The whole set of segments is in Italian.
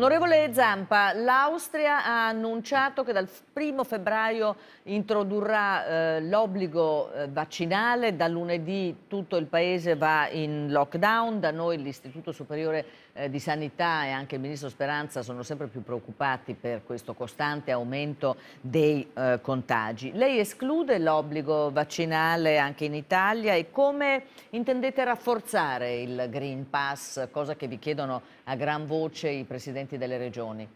Onorevole Zampa, l'Austria ha annunciato che dal 1 febbraio introdurrà eh, l'obbligo eh, vaccinale, da lunedì tutto il paese va in lockdown, da noi l'Istituto Superiore eh, di Sanità e anche il Ministro Speranza sono sempre più preoccupati per questo costante aumento dei eh, contagi. Lei esclude l'obbligo vaccinale anche in Italia e come intendete rafforzare il Green Pass, cosa che vi chiedono a gran voce i Presidenti interventi delle regioni?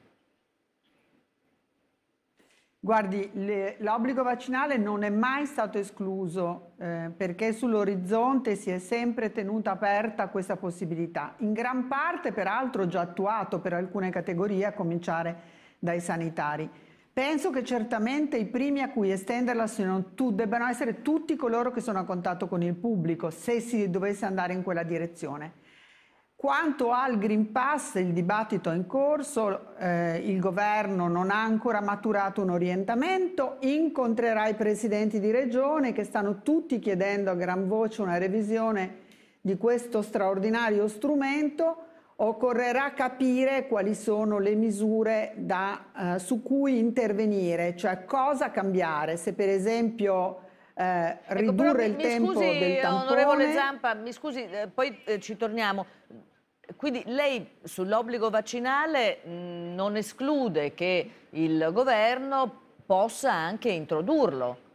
Guardi, l'obbligo vaccinale non è mai stato escluso eh, perché sull'orizzonte si è sempre tenuta aperta questa possibilità, in gran parte peraltro già attuato per alcune categorie, a cominciare dai sanitari. Penso che certamente i primi a cui estenderla tu, debbano essere tutti coloro che sono a contatto con il pubblico, se si dovesse andare in quella direzione. Quanto al Green Pass, il dibattito è in corso, eh, il governo non ha ancora maturato un orientamento, incontrerà i presidenti di regione che stanno tutti chiedendo a gran voce una revisione di questo straordinario strumento, occorrerà capire quali sono le misure da, eh, su cui intervenire, cioè cosa cambiare, se per esempio eh, ecco, ridurre ecco, il tempo scusi, del eh, tampone. Onorevole Zampa, mi scusi, eh, poi eh, ci torniamo. Quindi lei sull'obbligo vaccinale mh, mm, non esclude che il governo possa anche introdurlo?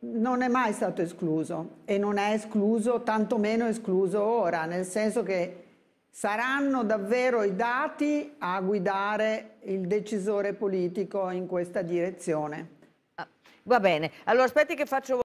Non è mai stato escluso e non è escluso, tantomeno escluso ora, nel senso che saranno davvero i dati a guidare il decisore politico in questa direzione. Ah, va bene, allora aspetti che faccio...